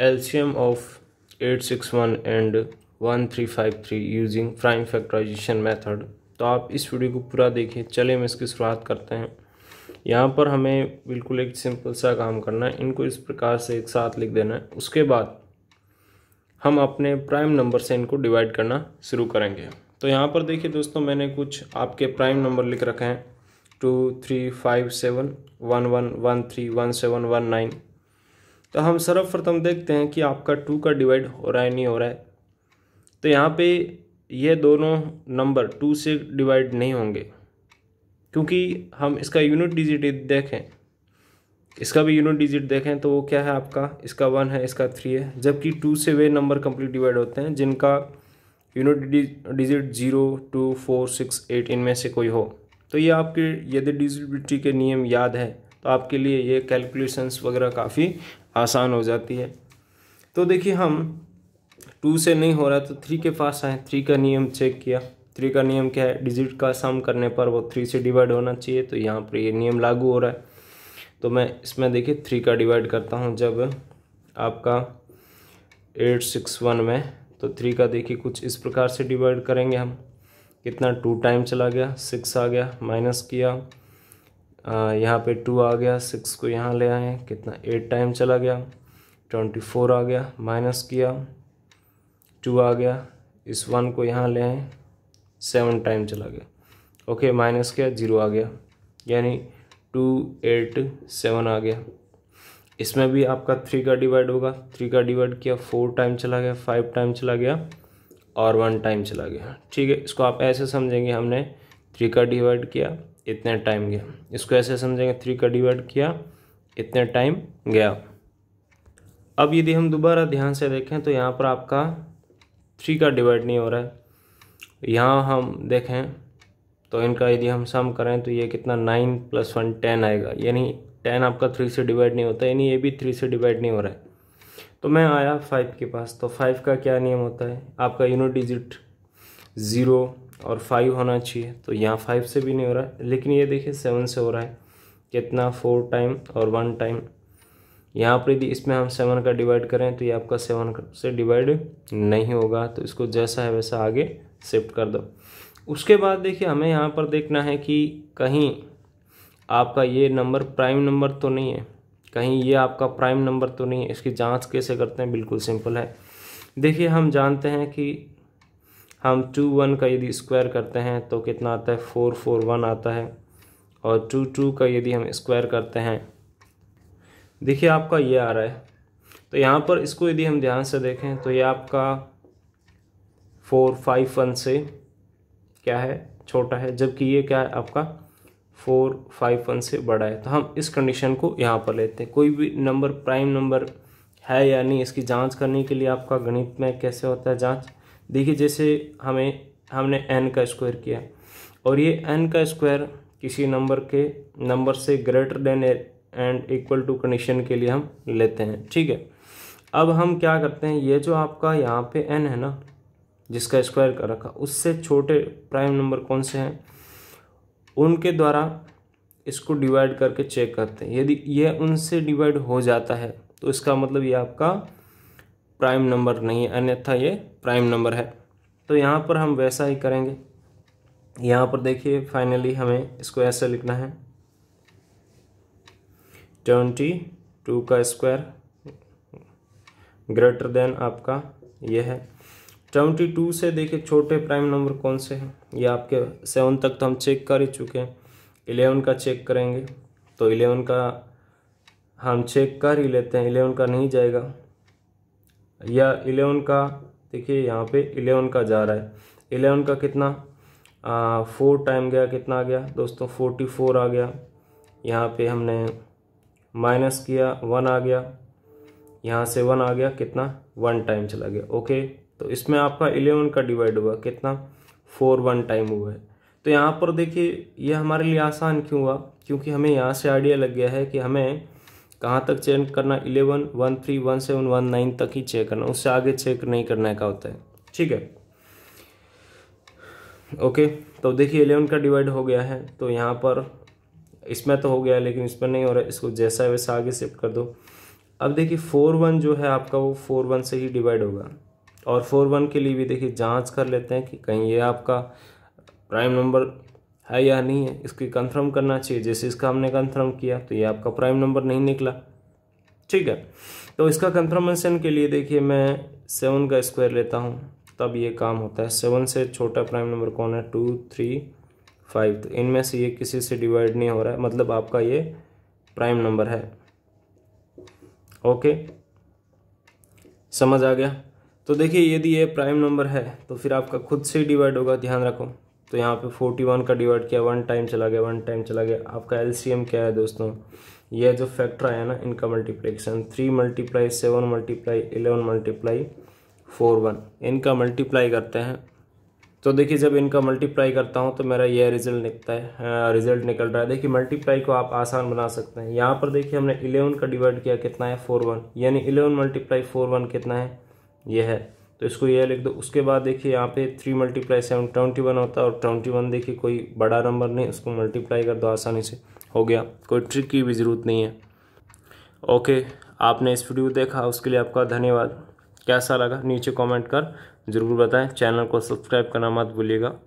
and one 861 five 1353 using prime factorisation method तो आप इस वीडियो को पूरा देखिए चलिए हम इसकी शुरुआत करते हैं यहाँ पर हमें बिल्कुल एक सिंपल सा काम करना है इनको इस प्रकार से एक साथ लिख देना है उसके बाद हम अपने प्राइम नंबर से इनको डिवाइड करना शुरू करेंगे तो यहाँ पर देखिए दोस्तों मैंने कुछ आपके प्राइम नंबर लिख रखे हैं two three five seven one one one three one seven one nine तो हम सर्वप्रथम देखते हैं कि आपका टू का डिवाइड हो रहा है नहीं हो रहा है तो यहाँ पे ये दोनों नंबर टू से डिवाइड नहीं होंगे क्योंकि हम इसका यूनिट डिजिट देखें इसका भी यूनिट डिजिट देखें तो वो क्या है आपका इसका वन है इसका थ्री है जबकि टू से वे नंबर कंप्लीट डिवाइड होते हैं जिनका unit digit zero two four six eight इनमें से कोई हो तो ये आपके यदि डिजिबिलिटी के नियम याद है तो आपके लिए ये कैलकुलेशंस वगैरह काफ़ी आसान हो जाती है तो देखिए हम टू से नहीं हो रहा तो थ्री के पास आए थ्री का नियम चेक किया थ्री का नियम क्या है डिजिट का सम करने पर वो थ्री से डिवाइड होना चाहिए तो यहाँ पर ये नियम लागू हो रहा है तो मैं इसमें देखिए थ्री का डिवाइड करता हूँ जब आपका एट सिक्स वन में तो थ्री का देखिए कुछ इस प्रकार से डिवाइड करेंगे हम कितना टू टाइम चला गया सिक्स आ गया माइनस किया यहाँ पे टू आ गया सिक्स को यहाँ ले आए कितना एट टाइम चला गया ट्वेंटी फोर आ गया माइनस किया टू आ गया इस वन को यहाँ ले आए सेवन टाइम चला गया ओके माइनस किया जीरो आ गया यानी टू एट सेवन आ गया इसमें भी आपका थ्री का डिवाइड होगा थ्री का डिवाइड किया फोर टाइम चला गया फाइव टाइम चला गया और वन टाइम चला गया ठीक है इसको आप ऐसे समझेंगे हमने थ्री का डिवाइड किया इतने टाइम गया इसको ऐसे समझेंगे थ्री का डिवाइड किया इतने टाइम गया अब यदि हम दोबारा ध्यान से देखें तो यहाँ पर आपका थ्री का डिवाइड नहीं हो रहा है यहाँ हम देखें तो इनका यदि हम सम करें तो ये कितना नाइन प्लस वन टेन आएगा यानी टेन आपका थ्री से डिवाइड नहीं होता यानी ये भी थ्री से डिवाइड नहीं हो रहा है तो मैं आया फाइव के पास तो फाइव का क्या नियम होता है आपका यूनिट डिजिट ज़ीरो और फाइव होना चाहिए तो यहाँ फाइव से भी नहीं हो रहा है लेकिन ये देखिए सेवन से हो रहा है कितना फोर टाइम और वन टाइम यहाँ पर यदि इसमें हम सेवन का डिवाइड करें तो ये आपका सेवन से डिवाइड नहीं होगा तो इसको जैसा है वैसा आगे शिफ्ट कर दो उसके बाद देखिए हमें यहाँ पर देखना है कि कहीं आपका ये नंबर प्राइम नंबर तो नहीं है कहीं ये आपका प्राइम नंबर तो नहीं है इसकी जांच कैसे करते हैं बिल्कुल सिंपल है देखिए हम जानते हैं कि हम टू वन का यदि स्क्वायर करते हैं तो कितना आता है फोर फोर वन आता है और टू टू का यदि हम स्क्वायर करते हैं देखिए आपका ये आ रहा है तो यहाँ पर इसको यदि हम ध्यान से देखें तो ये आपका फोर फाइव वन से क्या है छोटा है जबकि ये क्या है आपका फोर फाइव वन से बड़ा है तो हम इस कंडीशन को यहाँ पर लेते हैं कोई भी नंबर प्राइम नंबर है या नहीं इसकी जांच करने के लिए आपका गणित में कैसे होता है जांच देखिए जैसे हमें हमने एन का स्क्वायर किया और ये एन का स्क्वायर किसी नंबर के नंबर से greater than and equal to condition के लिए हम लेते हैं ठीक है अब हम क्या करते हैं ये जो आपका यहाँ पे एन है ना जिसका स्क्वायर कर रखा उससे छोटे प्राइम नंबर कौन से हैं उनके द्वारा इसको डिवाइड करके चेक करते हैं यदि यह उनसे डिवाइड हो जाता है तो इसका मतलब ये आपका प्राइम नंबर नहीं है अन्यथा ये प्राइम नंबर है तो यहाँ पर हम वैसा ही करेंगे यहाँ पर देखिए फाइनली हमें इसको ऐसे लिखना है ट्वेंटी टू का स्क्वायर ग्रेटर देन आपका ये है ट्वेंटी टू से देखिए छोटे प्राइम नंबर कौन से हैं ये आपके सेवन तक तो हम चेक कर ही चुके हैं इलेवन का चेक करेंगे तो इलेवन का हम चेक कर ही लेते हैं इलेवन का नहीं जाएगा या इलेवन का देखिए यहाँ पे इलेवन का जा रहा है इलेवन का कितना आ, फोर टाइम गया कितना आ गया दोस्तों फोर्टी फोर आ गया यहाँ पे हमने माइनस किया वन आ गया यहाँ से वन आ गया कितना वन टाइम चला गया ओके तो इसमें आपका इलेवन का डिवाइड हुआ कितना फोर वन टाइम हुआ है तो यहाँ पर देखिए यह हमारे लिए आसान क्यों हुआ क्योंकि हमें यहाँ से आइडिया लग गया है कि हमें कहाँ तक चेक करना eleven one three one seven one nine तक ही चेक करना उससे आगे चेक नहीं करने का होता है ठीक है ओके तो देखिए इलेवन का डिवाइड हो गया है तो यहाँ पर इसमें तो हो गया लेकिन इसमें नहीं हो रहा है इसको जैसा है वैसा आगे शिफ्ट कर दो अब देखिए फोर वन जो है आपका वो फोर वन से ही डिवाइड होगा और फोर वन के लिए भी देखिए जांच कर लेते हैं कि कहीं ये आपका प्राइम नंबर है या नहीं है इसकी कंफर्म करना चाहिए जैसे इसका हमने कंफर्म किया तो ये आपका प्राइम नंबर नहीं निकला ठीक है तो इसका कंफर्मेशन के लिए देखिए मैं सेवन का स्क्वायर लेता हूँ तब ये काम होता है सेवन से छोटा प्राइम नंबर कौन है टू थ्री फाइव तो इनमें से ये किसी से डिवाइड नहीं हो रहा है मतलब आपका ये प्राइम नंबर है ओके समझ आ गया तो देखिए यदि ये प्राइम नंबर है तो फिर आपका खुद से ही डिवाइड होगा ध्यान रखो तो यहाँ पे 41 का डिवाइड किया वन टाइम चला गया वन टाइम चला गया आपका एल क्या है दोस्तों यह जो फैक्टर आया ना इनका multiplication three multiply seven multiply eleven multiply four one इनका मल्टीप्लाई करते हैं तो देखिए जब इनका मल्टीप्लाई करता हूँ तो मेरा यह रिजल्ट निकलता है रिजल्ट हाँ, निकल रहा है देखिए मल्टीप्लाई को आप आसान बना सकते हैं यहाँ पर देखिए हमने इलेवन का डिवाइड किया कितना है फोर वन यानी इलेवन मल्टीप्लाई फोर वन कितना है यह है तो इसको यह लिख दो उसके बाद देखिए यहाँ पे three multiply seven twenty one होता है और ट्वेंटी वन देखिए कोई बड़ा नंबर नहीं उसको मल्टीप्लाई कर दो आसानी से हो गया कोई ट्रिक की भी ज़रूरत नहीं है ओके आपने इस वीडियो देखा उसके लिए आपका धन्यवाद कैसा लगा नीचे कॉमेंट कर ज़रूर बताएं चैनल को सब्सक्राइब करना मत भूलिएगा